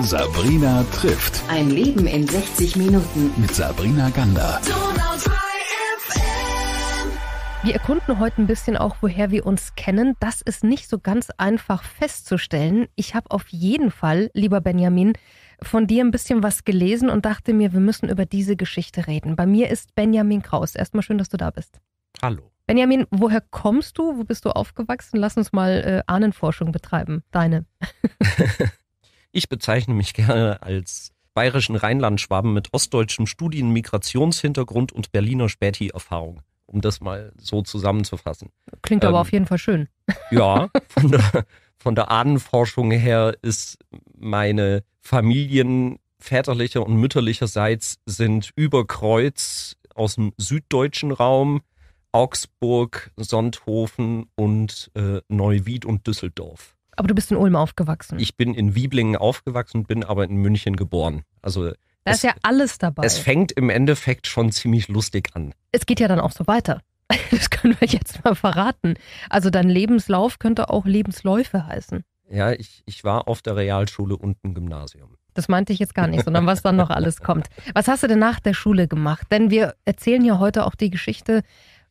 Sabrina trifft. Ein Leben in 60 Minuten. Mit Sabrina Gander. Wir erkunden heute ein bisschen auch, woher wir uns kennen. Das ist nicht so ganz einfach festzustellen. Ich habe auf jeden Fall, lieber Benjamin, von dir ein bisschen was gelesen und dachte mir, wir müssen über diese Geschichte reden. Bei mir ist Benjamin Kraus. Erstmal schön, dass du da bist. Hallo. Benjamin, woher kommst du? Wo bist du aufgewachsen? Lass uns mal äh, Ahnenforschung betreiben. Deine. ich bezeichne mich gerne als bayerischen Rheinland-Schwaben mit ostdeutschem Studien-, Migrationshintergrund und Berliner Späti-Erfahrung, um das mal so zusammenzufassen. Klingt ähm, aber auf jeden Fall schön. Ja, von der, von der Ahnenforschung her ist meine Familien väterlicher und mütterlicherseits sind über Kreuz aus dem süddeutschen Raum, Augsburg, Sonthofen und äh, Neuwied und Düsseldorf. Aber du bist in Ulm aufgewachsen. Ich bin in Wieblingen aufgewachsen, bin aber in München geboren. Also da es, ist ja alles dabei. Es fängt im Endeffekt schon ziemlich lustig an. Es geht ja dann auch so weiter. Das können wir jetzt mal verraten. Also dein Lebenslauf könnte auch Lebensläufe heißen. Ja, ich, ich war auf der Realschule und im Gymnasium. Das meinte ich jetzt gar nicht, sondern was dann noch alles kommt. Was hast du denn nach der Schule gemacht? Denn wir erzählen ja heute auch die Geschichte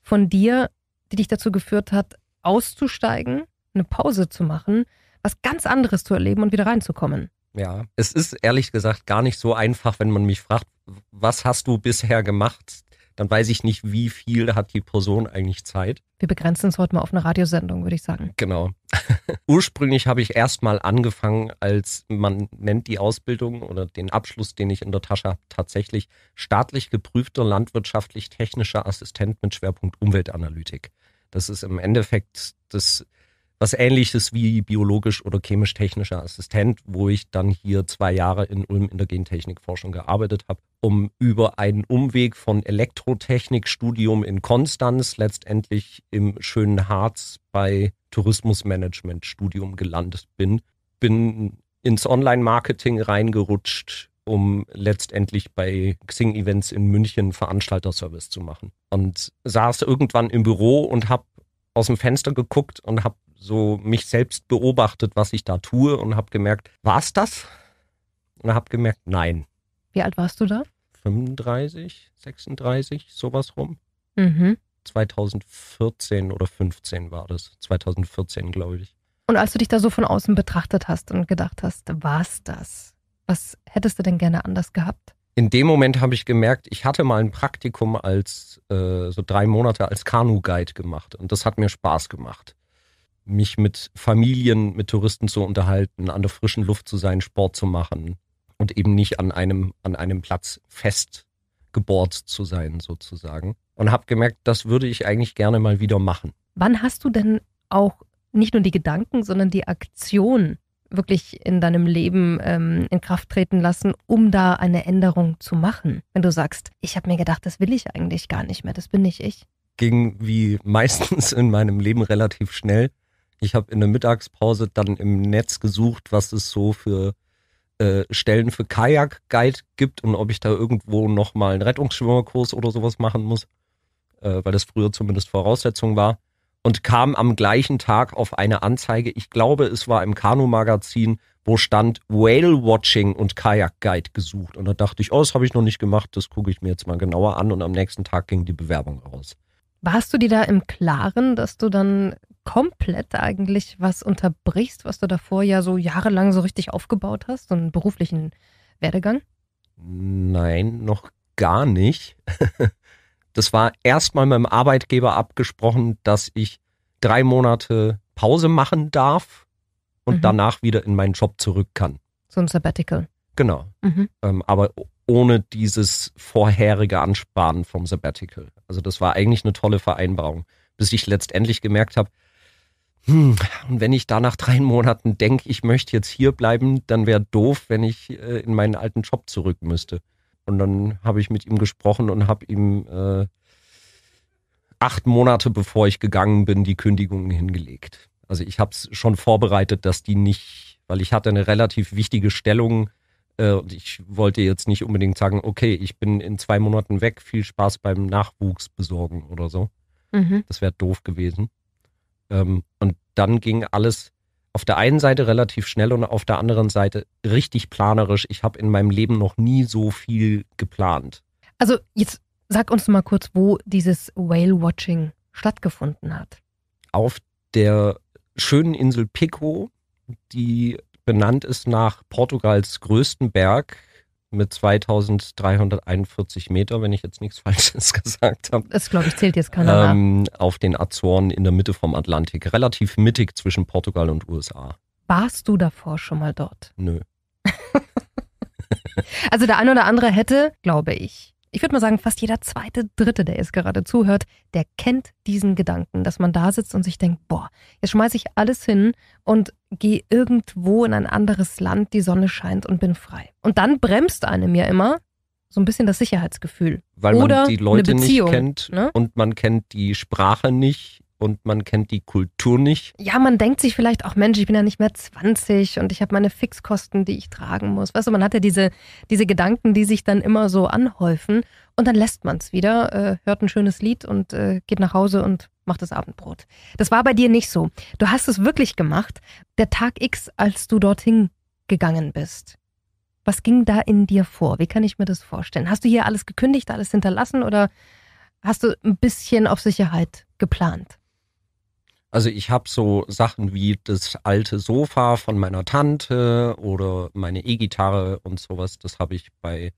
von dir, die dich dazu geführt hat, auszusteigen, eine Pause zu machen, was ganz anderes zu erleben und wieder reinzukommen. Ja, es ist ehrlich gesagt gar nicht so einfach, wenn man mich fragt, was hast du bisher gemacht, dann weiß ich nicht, wie viel hat die Person eigentlich Zeit. Wir begrenzen es heute mal auf eine Radiosendung, würde ich sagen. Genau. Ursprünglich habe ich erst mal angefangen, als man nennt die Ausbildung oder den Abschluss, den ich in der Tasche habe, tatsächlich staatlich geprüfter landwirtschaftlich-technischer Assistent mit Schwerpunkt Umweltanalytik. Das ist im Endeffekt das was ähnliches wie biologisch oder chemisch-technischer Assistent, wo ich dann hier zwei Jahre in Ulm in der Gentechnikforschung gearbeitet habe, um über einen Umweg von Elektrotechnikstudium in Konstanz letztendlich im schönen Harz bei Tourismusmanagement-Studium gelandet bin. Bin ins Online-Marketing reingerutscht, um letztendlich bei Xing-Events in München Veranstalterservice zu machen. Und saß irgendwann im Büro und habe aus dem Fenster geguckt und habe so mich selbst beobachtet, was ich da tue und habe gemerkt, war es das? Und habe gemerkt, nein. Wie alt warst du da? 35, 36, sowas rum. Mhm. 2014 oder 15 war das. 2014, glaube ich. Und als du dich da so von außen betrachtet hast und gedacht hast, war es das? Was hättest du denn gerne anders gehabt? In dem Moment habe ich gemerkt, ich hatte mal ein Praktikum als äh, so drei Monate als Kanu-Guide gemacht und das hat mir Spaß gemacht mich mit Familien, mit Touristen zu unterhalten, an der frischen Luft zu sein, Sport zu machen und eben nicht an einem, an einem Platz festgebohrt zu sein sozusagen. Und habe gemerkt, das würde ich eigentlich gerne mal wieder machen. Wann hast du denn auch nicht nur die Gedanken, sondern die Aktion wirklich in deinem Leben ähm, in Kraft treten lassen, um da eine Änderung zu machen? Wenn du sagst, ich habe mir gedacht, das will ich eigentlich gar nicht mehr, das bin nicht ich. Ging wie meistens in meinem Leben relativ schnell. Ich habe in der Mittagspause dann im Netz gesucht, was es so für äh, Stellen für Kajak-Guide gibt und ob ich da irgendwo nochmal einen Rettungsschwimmerkurs oder sowas machen muss, äh, weil das früher zumindest Voraussetzung war. Und kam am gleichen Tag auf eine Anzeige, ich glaube, es war im Kanu-Magazin, wo stand Whale Watching und Kajak Guide gesucht. Und da dachte ich, oh, das habe ich noch nicht gemacht, das gucke ich mir jetzt mal genauer an. Und am nächsten Tag ging die Bewerbung raus. Warst du dir da im Klaren, dass du dann komplett eigentlich was unterbrichst, was du davor ja so jahrelang so richtig aufgebaut hast, so einen beruflichen Werdegang? Nein, noch gar nicht. Das war erstmal meinem Arbeitgeber abgesprochen, dass ich drei Monate Pause machen darf und mhm. danach wieder in meinen Job zurück kann. So ein Sabbatical. Genau. Mhm. Ähm, aber ohne dieses vorherige Ansparen vom Sabbatical. Also das war eigentlich eine tolle Vereinbarung, bis ich letztendlich gemerkt habe, hm, und wenn ich da nach drei Monaten denke, ich möchte jetzt hier bleiben, dann wäre doof, wenn ich äh, in meinen alten Job zurück müsste. Und dann habe ich mit ihm gesprochen und habe ihm äh, acht Monate bevor ich gegangen bin, die Kündigung hingelegt. Also ich habe es schon vorbereitet, dass die nicht, weil ich hatte eine relativ wichtige Stellung äh, und ich wollte jetzt nicht unbedingt sagen, okay, ich bin in zwei Monaten weg, viel Spaß beim Nachwuchs besorgen oder so. Mhm. Das wäre doof gewesen. Ähm, und dann ging alles auf der einen Seite relativ schnell und auf der anderen Seite richtig planerisch. Ich habe in meinem Leben noch nie so viel geplant. Also jetzt sag uns mal kurz, wo dieses Whale Watching stattgefunden hat. Auf der schönen Insel Pico, die benannt ist nach Portugals größten Berg, mit 2341 Meter, wenn ich jetzt nichts Falsches gesagt habe. Das, glaube ich, zählt jetzt keiner ähm, Auf den Azoren in der Mitte vom Atlantik, relativ mittig zwischen Portugal und USA. Warst du davor schon mal dort? Nö. also der ein oder andere hätte, glaube ich, ich würde mal sagen, fast jeder zweite, dritte, der jetzt gerade zuhört, der kennt diesen Gedanken, dass man da sitzt und sich denkt, boah, jetzt schmeiße ich alles hin und gehe irgendwo in ein anderes Land, die Sonne scheint und bin frei. Und dann bremst einem ja immer so ein bisschen das Sicherheitsgefühl. Weil Oder man die Leute nicht kennt ne? und man kennt die Sprache nicht und man kennt die Kultur nicht. Ja, man denkt sich vielleicht auch, Mensch, ich bin ja nicht mehr 20 und ich habe meine Fixkosten, die ich tragen muss. Weißt du, man hat ja diese, diese Gedanken, die sich dann immer so anhäufen und dann lässt man es wieder, äh, hört ein schönes Lied und äh, geht nach Hause und macht das Abendbrot. Das war bei dir nicht so. Du hast es wirklich gemacht. Der Tag X, als du dorthin gegangen bist. Was ging da in dir vor? Wie kann ich mir das vorstellen? Hast du hier alles gekündigt, alles hinterlassen oder hast du ein bisschen auf Sicherheit geplant? Also ich habe so Sachen wie das alte Sofa von meiner Tante oder meine E-Gitarre und sowas, das habe ich bei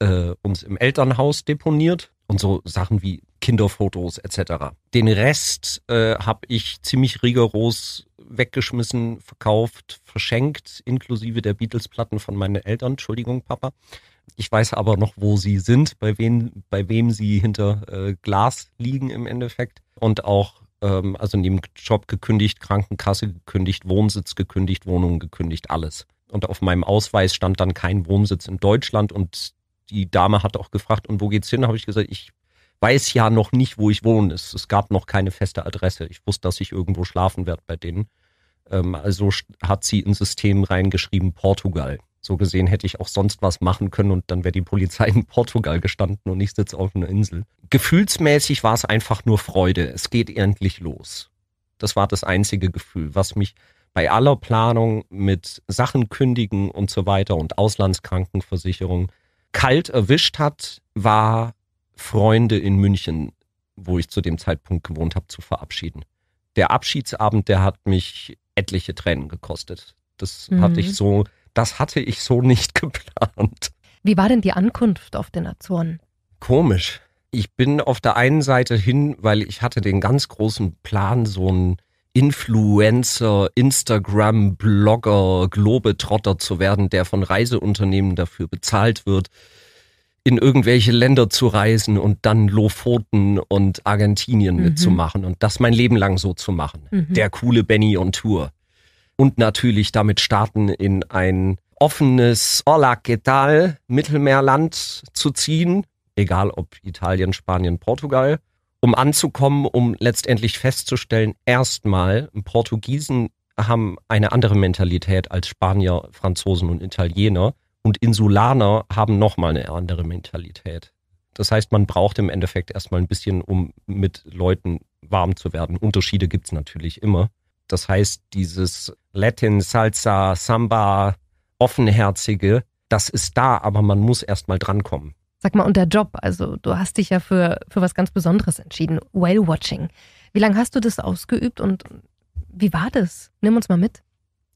äh, uns im Elternhaus deponiert und so Sachen wie Kinderfotos etc. Den Rest äh, habe ich ziemlich rigoros weggeschmissen, verkauft, verschenkt, inklusive der Beatles-Platten von meinen Eltern. Entschuldigung, Papa. Ich weiß aber noch, wo sie sind, bei, wen, bei wem sie hinter äh, Glas liegen im Endeffekt. Und auch ähm, also Job gekündigt, Krankenkasse gekündigt, Wohnsitz gekündigt, Wohnung gekündigt, alles. Und auf meinem Ausweis stand dann kein Wohnsitz in Deutschland und die Dame hat auch gefragt, und wo geht's hin? Habe ich gesagt, ich weiß ja noch nicht, wo ich wohne. Es, es, gab noch keine feste Adresse. Ich wusste, dass ich irgendwo schlafen werde bei denen. Ähm, also hat sie ins System reingeschrieben Portugal. So gesehen hätte ich auch sonst was machen können und dann wäre die Polizei in Portugal gestanden und ich sitze auf einer Insel. Gefühlsmäßig war es einfach nur Freude. Es geht endlich los. Das war das einzige Gefühl, was mich bei aller Planung mit Sachen kündigen und so weiter und Auslandskrankenversicherung kalt erwischt hat, war Freunde in München, wo ich zu dem Zeitpunkt gewohnt habe, zu verabschieden. Der Abschiedsabend, der hat mich etliche Tränen gekostet. Das mhm. hatte ich mhm. so das hatte ich so nicht geplant. Wie war denn die Ankunft auf den Azoren? Komisch. Ich bin auf der einen Seite hin, weil ich hatte den ganz großen Plan, so ein Influencer, Instagram, Blogger, Globetrotter zu werden, der von Reiseunternehmen dafür bezahlt wird, in irgendwelche Länder zu reisen und dann Lofoten und Argentinien mhm. mitzumachen und das mein Leben lang so zu machen. Mhm. Der coole Benny on Tour und natürlich damit starten in ein offenes Hola que tal Mittelmeerland zu ziehen, egal ob Italien, Spanien, Portugal, um anzukommen, um letztendlich festzustellen, erstmal, Portugiesen haben eine andere Mentalität als Spanier, Franzosen und Italiener und Insulaner haben nochmal eine andere Mentalität. Das heißt, man braucht im Endeffekt erstmal ein bisschen, um mit Leuten warm zu werden. Unterschiede gibt es natürlich immer. Das heißt, dieses Latin, Salsa, Samba, Offenherzige, das ist da, aber man muss erst mal drankommen. Sag mal, und der Job, also du hast dich ja für, für was ganz Besonderes entschieden, Whale Watching. Wie lange hast du das ausgeübt und wie war das? Nimm uns mal mit.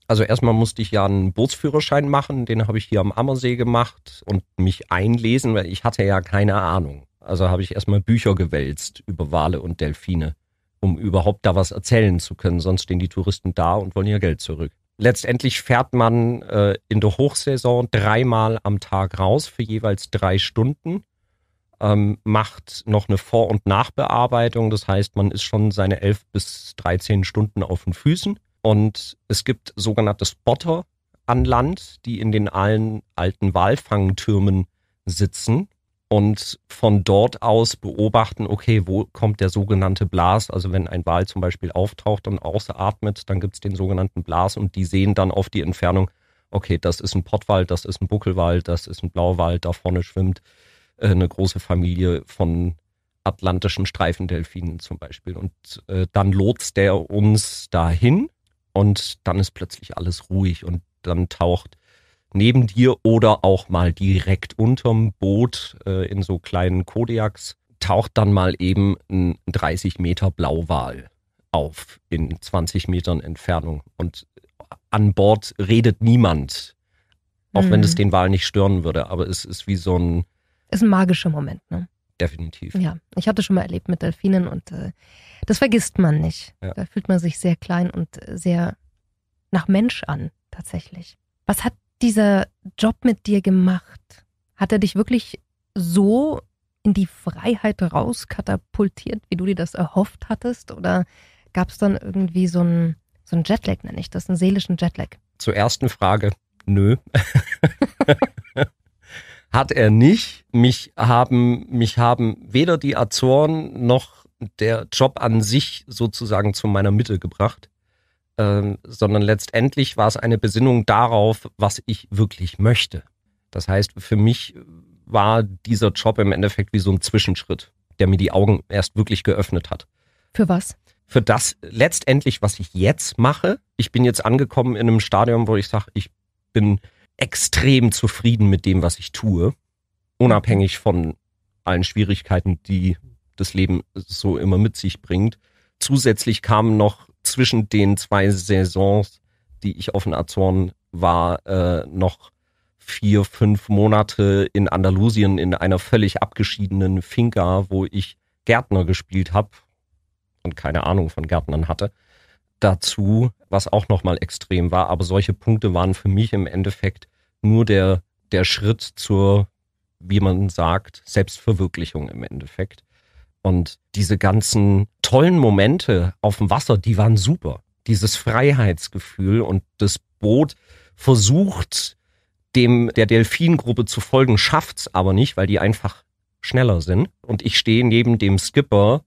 Also erstmal musste ich ja einen Bootsführerschein machen, den habe ich hier am Ammersee gemacht und mich einlesen, weil ich hatte ja keine Ahnung. Also habe ich erstmal Bücher gewälzt über Wale und Delfine um überhaupt da was erzählen zu können. Sonst stehen die Touristen da und wollen ihr Geld zurück. Letztendlich fährt man äh, in der Hochsaison dreimal am Tag raus für jeweils drei Stunden, ähm, macht noch eine Vor- und Nachbearbeitung. Das heißt, man ist schon seine elf bis 13 Stunden auf den Füßen. Und es gibt sogenannte Spotter an Land, die in den allen alten Walfangtürmen sitzen und von dort aus beobachten, okay, wo kommt der sogenannte Blas? Also wenn ein Wal zum Beispiel auftaucht und ausatmet, dann gibt es den sogenannten Blas und die sehen dann auf die Entfernung, okay, das ist ein Pottwal, das ist ein Buckelwal, das ist ein Blauwal, da vorne schwimmt äh, eine große Familie von atlantischen Streifendelfinen zum Beispiel. Und äh, dann lotst der uns dahin und dann ist plötzlich alles ruhig und dann taucht neben dir oder auch mal direkt unterm Boot äh, in so kleinen Kodiaks taucht dann mal eben ein 30 Meter Blauwal auf in 20 Metern Entfernung. Und an Bord redet niemand, auch mhm. wenn es mhm. den Wal nicht stören würde. Aber es ist wie so ein... Ist ein magischer Moment, ne? Definitiv. Ja, ich habe das schon mal erlebt mit Delfinen und äh, das vergisst man nicht. Ja. Da fühlt man sich sehr klein und äh, sehr nach Mensch an, tatsächlich. Was hat dieser Job mit dir gemacht? Hat er dich wirklich so in die Freiheit rauskatapultiert, wie du dir das erhofft hattest? Oder gab es dann irgendwie so einen so einen Jetlag, nenne ich das, einen seelischen Jetlag? Zur ersten Frage, nö. Hat er nicht. Mich haben, mich haben weder die Azoren noch der Job an sich sozusagen zu meiner Mitte gebracht. Ähm, sondern letztendlich war es eine Besinnung darauf, was ich wirklich möchte. Das heißt, für mich war dieser Job im Endeffekt wie so ein Zwischenschritt, der mir die Augen erst wirklich geöffnet hat. Für was? Für das letztendlich, was ich jetzt mache. Ich bin jetzt angekommen in einem Stadium, wo ich sage, ich bin extrem zufrieden mit dem, was ich tue, unabhängig von allen Schwierigkeiten, die das Leben so immer mit sich bringt. Zusätzlich kamen noch zwischen den zwei Saisons, die ich auf den Azoren war, äh, noch vier, fünf Monate in Andalusien in einer völlig abgeschiedenen Finca, wo ich Gärtner gespielt habe und keine Ahnung von Gärtnern hatte. Dazu, was auch nochmal extrem war, aber solche Punkte waren für mich im Endeffekt nur der, der Schritt zur, wie man sagt, Selbstverwirklichung im Endeffekt. Und diese ganzen tollen Momente auf dem Wasser, die waren super. Dieses Freiheitsgefühl und das Boot versucht, dem der Delfingruppe zu folgen, schafft es aber nicht, weil die einfach schneller sind. Und ich stehe neben dem Skipper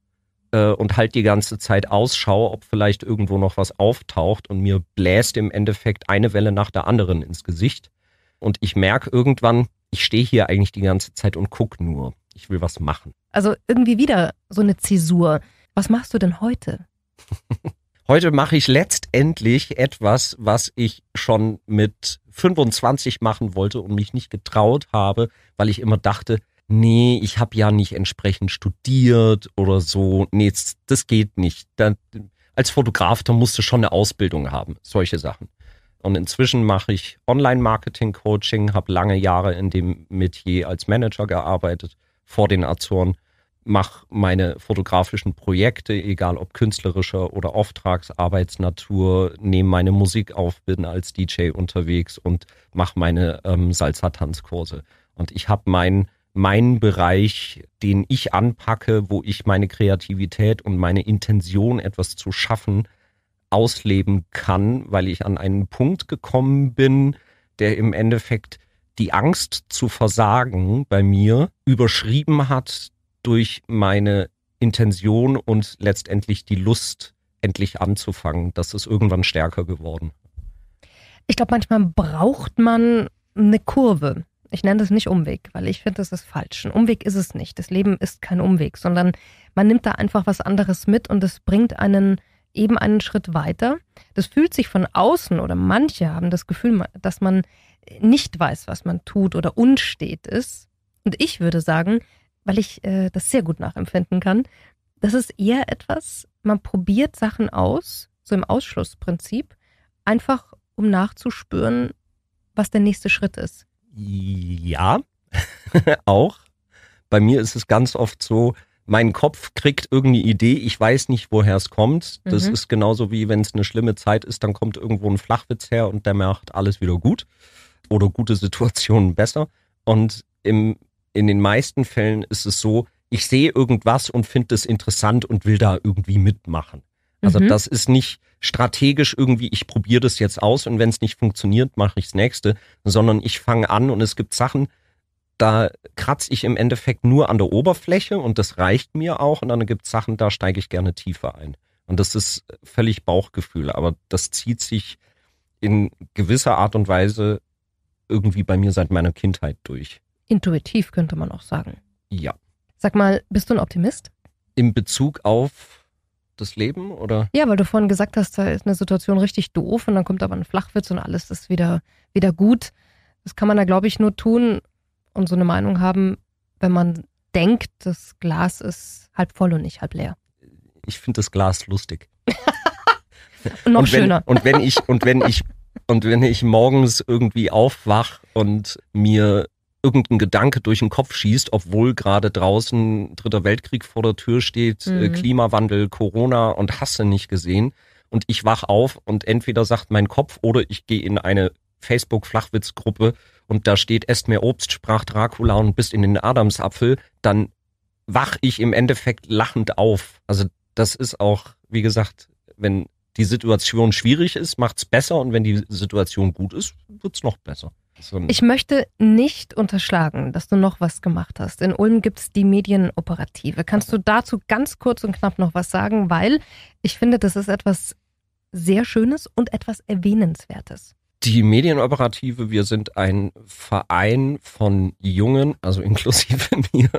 äh, und halt die ganze Zeit Ausschau, ob vielleicht irgendwo noch was auftaucht und mir bläst im Endeffekt eine Welle nach der anderen ins Gesicht. Und ich merke irgendwann, ich stehe hier eigentlich die ganze Zeit und gucke nur. Ich will was machen. Also irgendwie wieder so eine Zäsur. Was machst du denn heute? Heute mache ich letztendlich etwas, was ich schon mit 25 machen wollte und mich nicht getraut habe, weil ich immer dachte, nee, ich habe ja nicht entsprechend studiert oder so. Nee, das geht nicht. als Fotograf, da musst du schon eine Ausbildung haben, solche Sachen. Und inzwischen mache ich Online-Marketing-Coaching, habe lange Jahre in dem Metier als Manager gearbeitet vor den Azoren mache meine fotografischen Projekte, egal ob künstlerischer oder Auftragsarbeitsnatur, nehme meine Musik auf, bin als DJ unterwegs und mache meine ähm, Salsa-Tanzkurse. Und ich habe meinen mein Bereich, den ich anpacke, wo ich meine Kreativität und meine Intention, etwas zu schaffen, ausleben kann, weil ich an einen Punkt gekommen bin, der im Endeffekt die Angst zu versagen bei mir überschrieben hat, durch meine Intention und letztendlich die Lust endlich anzufangen. Das ist irgendwann stärker geworden. Ich glaube, manchmal braucht man eine Kurve. Ich nenne das nicht Umweg, weil ich finde, das ist falsch. Ein Umweg ist es nicht. Das Leben ist kein Umweg, sondern man nimmt da einfach was anderes mit und das bringt einen eben einen Schritt weiter. Das fühlt sich von außen oder manche haben das Gefühl, dass man nicht weiß, was man tut oder unstet ist. Und ich würde sagen, weil ich äh, das sehr gut nachempfinden kann. Das ist eher etwas, man probiert Sachen aus, so im Ausschlussprinzip, einfach um nachzuspüren, was der nächste Schritt ist. Ja, auch. Bei mir ist es ganz oft so, mein Kopf kriegt irgendeine Idee, ich weiß nicht, woher es kommt. Das mhm. ist genauso wie, wenn es eine schlimme Zeit ist, dann kommt irgendwo ein Flachwitz her und der macht alles wieder gut oder gute Situationen besser. Und im in den meisten Fällen ist es so, ich sehe irgendwas und finde es interessant und will da irgendwie mitmachen. Also mhm. das ist nicht strategisch irgendwie, ich probiere das jetzt aus und wenn es nicht funktioniert, mache ich das nächste, sondern ich fange an und es gibt Sachen, da kratze ich im Endeffekt nur an der Oberfläche und das reicht mir auch und dann gibt es Sachen, da steige ich gerne tiefer ein. Und das ist völlig Bauchgefühl, aber das zieht sich in gewisser Art und Weise irgendwie bei mir seit meiner Kindheit durch intuitiv, könnte man auch sagen. Ja. Sag mal, bist du ein Optimist? In Bezug auf das Leben oder? Ja, weil du vorhin gesagt hast, da ist eine Situation richtig doof und dann kommt aber ein Flachwitz und alles ist wieder, wieder gut. Das kann man da, glaube ich, nur tun und so eine Meinung haben, wenn man denkt, das Glas ist halb voll und nicht halb leer. Ich finde das Glas lustig. und noch und wenn, schöner. Und wenn ich, und wenn ich, und wenn ich morgens irgendwie aufwach und mir irgendein Gedanke durch den Kopf schießt, obwohl gerade draußen dritter Weltkrieg vor der Tür steht, äh, mhm. Klimawandel, Corona und Hasse nicht gesehen. Und ich wach auf und entweder sagt mein Kopf oder ich gehe in eine facebook flachwitz gruppe und da steht, esst mehr Obst, sprach Dracula und bist in den Adamsapfel, dann wach ich im Endeffekt lachend auf. Also das ist auch, wie gesagt, wenn die Situation schwierig ist, macht's besser und wenn die Situation gut ist, wird's noch besser. So ich möchte nicht unterschlagen, dass du noch was gemacht hast. In Ulm gibt es die Medienoperative. Kannst du dazu ganz kurz und knapp noch was sagen? Weil ich finde, das ist etwas sehr Schönes und etwas Erwähnenswertes. Die Medienoperative, wir sind ein Verein von jungen, also inklusive mir,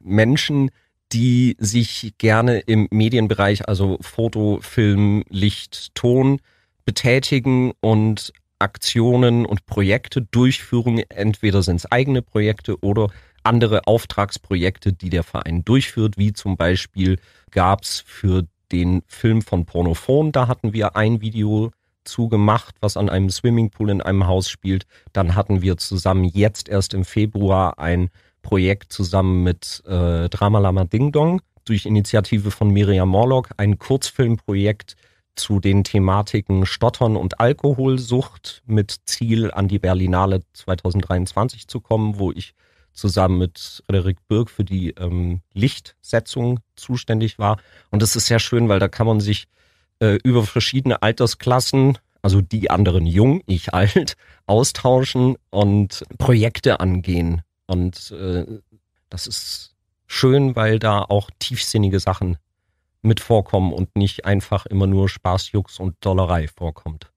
Menschen, die sich gerne im Medienbereich, also Foto, Film, Licht, Ton, betätigen und Aktionen und Projekte durchführen. Entweder sind es eigene Projekte oder andere Auftragsprojekte, die der Verein durchführt, wie zum Beispiel gab es für den Film von Pornophon, da hatten wir ein Video zugemacht, was an einem Swimmingpool in einem Haus spielt. Dann hatten wir zusammen jetzt erst im Februar ein Projekt zusammen mit äh, Drama Lama Ding Dong durch Initiative von Miriam Morlock, ein Kurzfilmprojekt zu den Thematiken Stottern und Alkoholsucht mit Ziel an die Berlinale 2023 zu kommen, wo ich zusammen mit Frederik Birk für die ähm, Lichtsetzung zuständig war. Und das ist sehr schön, weil da kann man sich äh, über verschiedene Altersklassen, also die anderen jung, ich alt, austauschen und Projekte angehen. Und äh, das ist schön, weil da auch tiefsinnige Sachen mit vorkommen und nicht einfach immer nur Spaßjux und Dollerei vorkommt.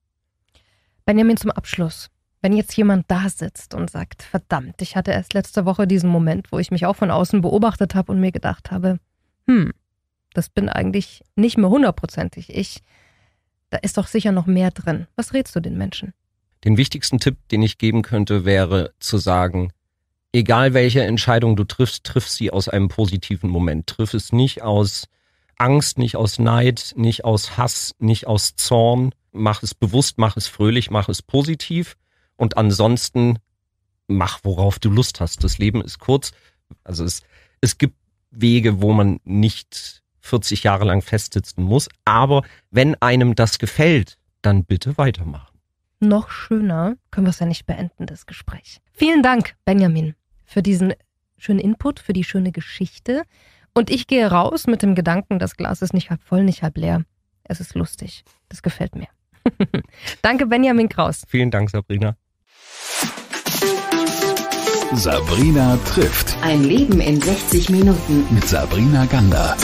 Benjamin, zum Abschluss. Wenn jetzt jemand da sitzt und sagt, verdammt, ich hatte erst letzte Woche diesen Moment, wo ich mich auch von außen beobachtet habe und mir gedacht habe, hm, das bin eigentlich nicht mehr hundertprozentig ich. Da ist doch sicher noch mehr drin. Was rätst du den Menschen? Den wichtigsten Tipp, den ich geben könnte, wäre zu sagen, egal welche Entscheidung du triffst, triff sie aus einem positiven Moment. Triff es nicht aus Angst, nicht aus Neid, nicht aus Hass, nicht aus Zorn. Mach es bewusst, mach es fröhlich, mach es positiv. Und ansonsten mach, worauf du Lust hast. Das Leben ist kurz. Also es, es gibt Wege, wo man nicht 40 Jahre lang festsitzen muss. Aber wenn einem das gefällt, dann bitte weitermachen. Noch schöner können wir es ja nicht beenden, das Gespräch. Vielen Dank, Benjamin, für diesen schönen Input, für die schöne Geschichte. Und ich gehe raus mit dem Gedanken, das Glas ist nicht halb voll, nicht halb leer. Es ist lustig. Das gefällt mir. Danke, Benjamin Kraus. Vielen Dank, Sabrina. Sabrina trifft. Ein Leben in 60 Minuten. Mit Sabrina Gander.